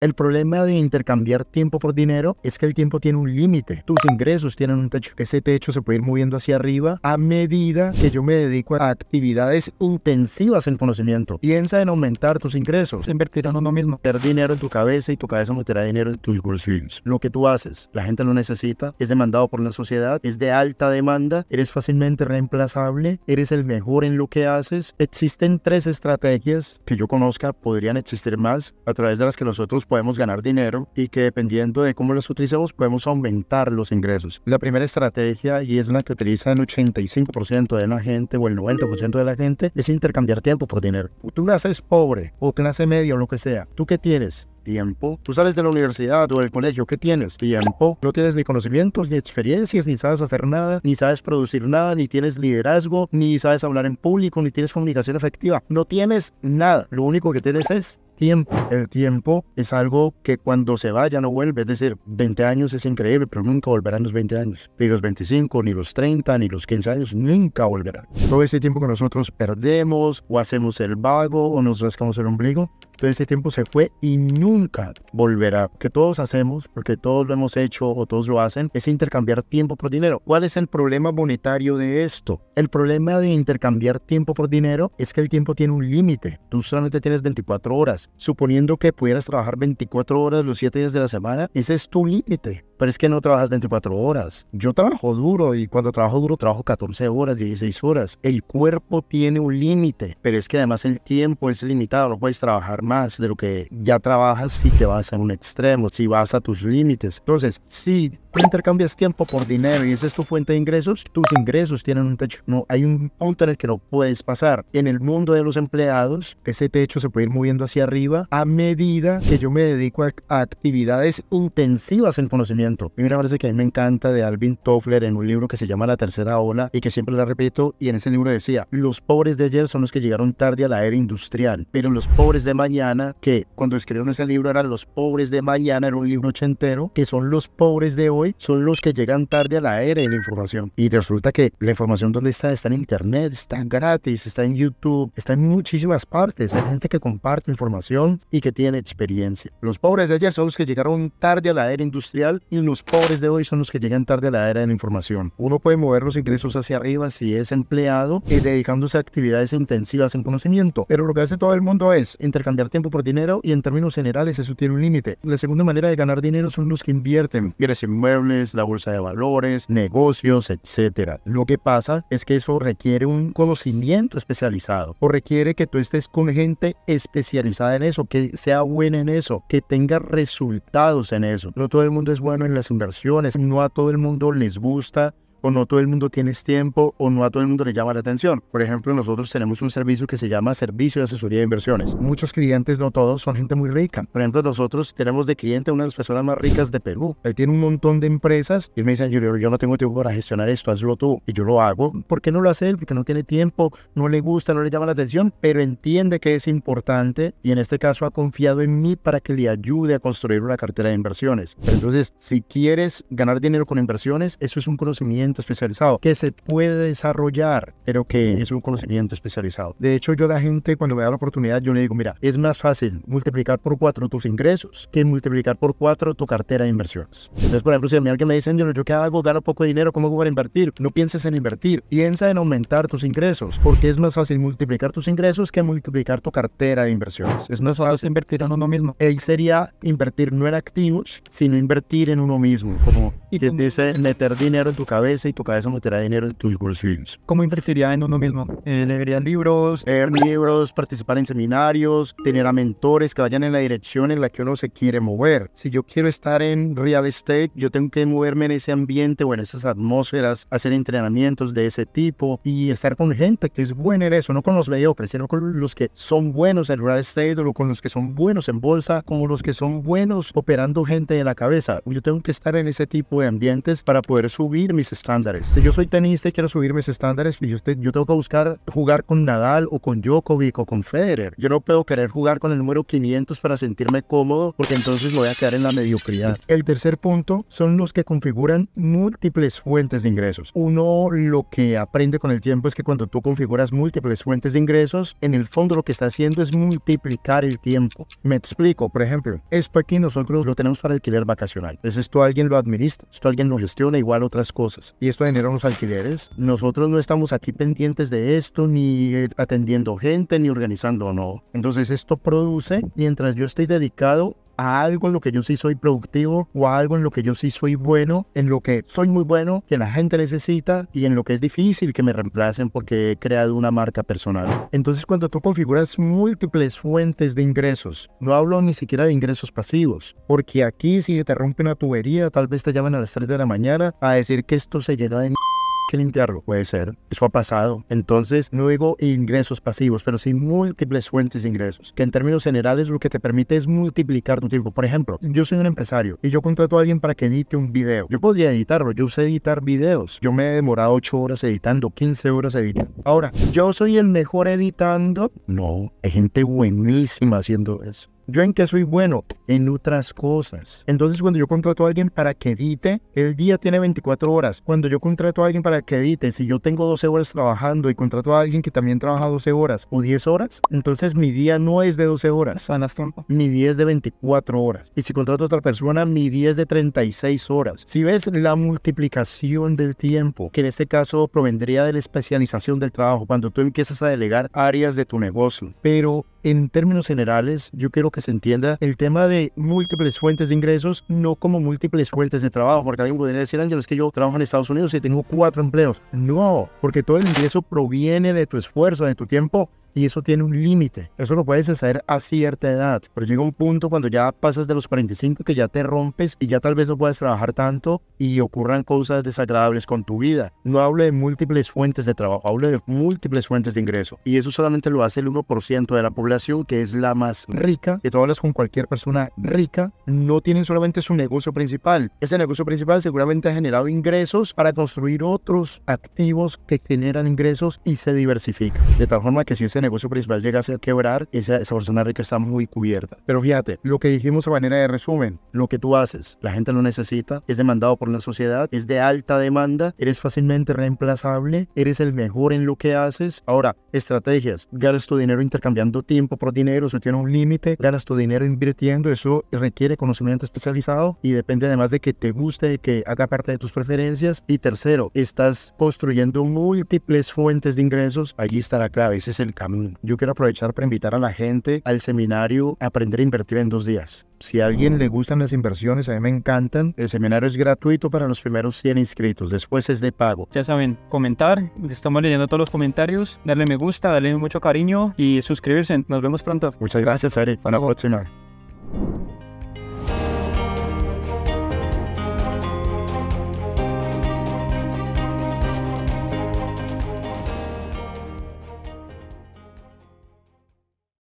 El problema de intercambiar tiempo por dinero es que el tiempo tiene un límite. Tus ingresos tienen un techo. Ese techo se puede ir moviendo hacia arriba a medida que yo me dedico a actividades intensivas en conocimiento. Piensa en aumentar tus ingresos. Invertir en uno mismo. perder dinero en tu cabeza y tu cabeza meterá dinero en tus bolsillos. Lo que tú haces, la gente lo necesita, es demandado por la sociedad, es de alta demanda, eres fácilmente reemplazable, eres el mejor en lo que haces. Existen tres estrategias que yo conozca, podrían existir más, a través de las que nosotros podemos ganar dinero y que dependiendo de cómo los utilicemos podemos aumentar los ingresos. La primera estrategia, y es la que utiliza el 85% de la gente o el 90% de la gente, es intercambiar tiempo por dinero. Tú naces pobre o clase media o lo que sea. ¿Tú qué tienes? tiempo. Tú sales de la universidad o del colegio, ¿qué tienes? Tiempo. No tienes ni conocimientos, ni experiencias, ni sabes hacer nada, ni sabes producir nada, ni tienes liderazgo, ni sabes hablar en público, ni tienes comunicación efectiva. No tienes nada. Lo único que tienes es tiempo. El tiempo es algo que cuando se va ya no vuelve. Es decir, 20 años es increíble, pero nunca volverán los 20 años. Ni los 25, ni los 30, ni los 15 años, nunca volverán. Todo ese tiempo que nosotros perdemos o hacemos el vago o nos rascamos el ombligo, todo ese tiempo se fue y nunca volverá. Que todos hacemos, porque todos lo hemos hecho o todos lo hacen, es intercambiar tiempo por dinero. ¿Cuál es el problema monetario de esto? El problema de intercambiar tiempo por dinero es que el tiempo tiene un límite. Tú solamente tienes 24 horas suponiendo que pudieras trabajar 24 horas los 7 días de la semana, ese es tu límite. Pero es que no trabajas 24 horas. Yo trabajo duro y cuando trabajo duro trabajo 14 horas, 16 horas. El cuerpo tiene un límite, pero es que además el tiempo es limitado. No puedes trabajar más de lo que ya trabajas si te vas a un extremo, si vas a tus límites. Entonces, si tú intercambias tiempo por dinero y esa es tu fuente de ingresos, tus ingresos tienen un techo. No, hay un punto en el que no puedes pasar. En el mundo de los empleados, ese techo se puede ir moviendo hacia arriba a medida que yo me dedico a actividades intensivas en conocimiento y una frase que a mí me encanta de Alvin Toffler en un libro que se llama La Tercera Ola y que siempre la repito, y en ese libro decía, los pobres de ayer son los que llegaron tarde a la era industrial, pero los pobres de mañana, que cuando escribieron ese libro eran los pobres de mañana, era un libro ochentero, que son los pobres de hoy, son los que llegan tarde a la era de la información. Y resulta que la información donde está, está en internet, está gratis, está en YouTube, está en muchísimas partes. Hay gente que comparte información y que tiene experiencia. Los pobres de ayer son los que llegaron tarde a la era industrial y los pobres de hoy son los que llegan tarde a la era de la información. Uno puede mover los ingresos hacia arriba si es empleado y dedicándose a actividades intensivas en conocimiento. Pero lo que hace todo el mundo es intercambiar tiempo por dinero y en términos generales eso tiene un límite. La segunda manera de ganar dinero son los que invierten. Bienes inmuebles, la bolsa de valores, negocios, etcétera Lo que pasa es que eso requiere un conocimiento especializado o requiere que tú estés con gente especializada en eso, que sea buena en eso, que tenga resultados en eso. No todo el mundo es bueno las inversiones. No a todo el mundo les gusta o no todo el mundo tienes tiempo o no a todo el mundo le llama la atención. Por ejemplo, nosotros tenemos un servicio que se llama Servicio de Asesoría de Inversiones. Muchos clientes, no todos, son gente muy rica. Por ejemplo, nosotros tenemos de cliente a una de las personas más ricas de Perú. Él tiene un montón de empresas y él me dice, yo, yo no tengo tiempo para gestionar esto, hazlo tú. Y yo lo hago. ¿Por qué no lo hace él? Porque no tiene tiempo, no le gusta, no le llama la atención, pero entiende que es importante y en este caso ha confiado en mí para que le ayude a construir una cartera de inversiones. Entonces, si quieres ganar dinero con inversiones, eso es un conocimiento especializado que se puede desarrollar, pero que es un conocimiento especializado. De hecho, yo a la gente cuando me da la oportunidad, yo le digo, mira, es más fácil multiplicar por cuatro tus ingresos que multiplicar por cuatro tu cartera de inversiones. Entonces, por ejemplo, si a mí alguien me dice, yo qué hago, gano poco dinero, ¿cómo voy a invertir? No pienses en invertir, piensa en aumentar tus ingresos, porque es más fácil multiplicar tus ingresos que multiplicar tu cartera de inversiones. Es más fácil invertir en uno mismo. Él sería invertir no en activos, sino invertir en uno mismo, como ¿Y que dice meter dinero en tu cabeza y tu cabeza meterá dinero en tus bolsillos. ¿Cómo invertiría en uno mismo? Eh, libros? Leer libros, participar en seminarios, tener a mentores que vayan en la dirección en la que uno se quiere mover. Si yo quiero estar en real estate, yo tengo que moverme en ese ambiente o en esas atmósferas, hacer entrenamientos de ese tipo y estar con gente que es buena en eso, no con los mediocres, sino con los que son buenos en real estate o con los que son buenos en bolsa, como los que son buenos operando gente de la cabeza. Yo tengo que estar en ese tipo de ambientes para poder subir mis estudios si yo soy tenista y quiero subir mis estándares, y yo, yo tengo que buscar jugar con Nadal o con Djokovic o con Federer. Yo no puedo querer jugar con el número 500 para sentirme cómodo porque entonces voy a quedar en la mediocridad. El tercer punto son los que configuran múltiples fuentes de ingresos. Uno lo que aprende con el tiempo es que cuando tú configuras múltiples fuentes de ingresos, en el fondo lo que está haciendo es multiplicar el tiempo. Me explico, por ejemplo, esto aquí nosotros lo tenemos para alquiler vacacional. Entonces esto alguien lo administra, esto alguien lo gestiona, igual otras cosas y esto genera unos alquileres. Nosotros no estamos aquí pendientes de esto, ni atendiendo gente, ni organizando, no. Entonces esto produce, mientras yo estoy dedicado a algo en lo que yo sí soy productivo o a algo en lo que yo sí soy bueno, en lo que soy muy bueno, que la gente necesita y en lo que es difícil que me reemplacen porque he creado una marca personal. Entonces cuando tú configuras múltiples fuentes de ingresos, no hablo ni siquiera de ingresos pasivos, porque aquí si te rompen una tubería, tal vez te llaman a las 3 de la mañana a decir que esto se llena de que limpiarlo. Puede ser, eso ha pasado. Entonces, no digo ingresos pasivos, pero sí múltiples fuentes de ingresos, que en términos generales lo que te permite es multiplicar tu tiempo. Por ejemplo, yo soy un empresario y yo contrato a alguien para que edite un video. Yo podría editarlo, yo sé editar videos. Yo me he demorado 8 horas editando, 15 horas editando. Ahora, ¿yo soy el mejor editando? No, hay gente buenísima haciendo eso. ¿Yo en qué soy bueno? En otras cosas. Entonces, cuando yo contrato a alguien para que edite, el día tiene 24 horas. Cuando yo contrato a alguien para que edite, si yo tengo 12 horas trabajando y contrato a alguien que también trabaja 12 horas o 10 horas, entonces mi día no es de 12 horas. Sanas 10 Mi día es de 24 horas. Y si contrato a otra persona, mi día es de 36 horas. Si ves la multiplicación del tiempo, que en este caso provendría de la especialización del trabajo, cuando tú empiezas a delegar áreas de tu negocio. Pero en términos generales, yo quiero que se entienda el tema de múltiples fuentes de ingresos, no como múltiples fuentes de trabajo, porque alguien podría decir, Ángel, es que yo trabajo en Estados Unidos y tengo cuatro empleos. No, porque todo el ingreso proviene de tu esfuerzo, de tu tiempo y eso tiene un límite. Eso lo puedes hacer a cierta edad, pero llega un punto cuando ya pasas de los 45 que ya te rompes y ya tal vez no puedes trabajar tanto y ocurran cosas desagradables con tu vida. No hablo de múltiples fuentes de trabajo, hablo de múltiples fuentes de ingreso y eso solamente lo hace el 1% de la población que es la más rica. y tú hablas con cualquier persona rica, no tienen solamente su negocio principal. Ese negocio principal seguramente ha generado ingresos para construir otros activos que generan ingresos y se diversifican. De tal forma que si ese este negocio principal llega a quebrar, esa, esa persona rica está muy cubierta. Pero fíjate, lo que dijimos a manera de resumen, lo que tú haces, la gente lo necesita, es demandado por la sociedad, es de alta demanda, eres fácilmente reemplazable, eres el mejor en lo que haces. Ahora, estrategias, ganas tu dinero intercambiando tiempo por dinero, eso tiene un límite, ganas tu dinero invirtiendo, eso requiere conocimiento especializado y depende además de que te guste, que haga parte de tus preferencias. Y tercero, estás construyendo múltiples fuentes de ingresos, allí está la clave, ese es el camino yo quiero aprovechar para invitar a la gente al seminario Aprender a Invertir en dos días. Si a alguien le gustan las inversiones, a mí me encantan. El seminario es gratuito para los primeros 100 inscritos, después es de pago. Ya saben, comentar, estamos leyendo todos los comentarios, darle me gusta, darle mucho cariño y suscribirse. Nos vemos pronto. Muchas gracias, Ari. Hasta luego.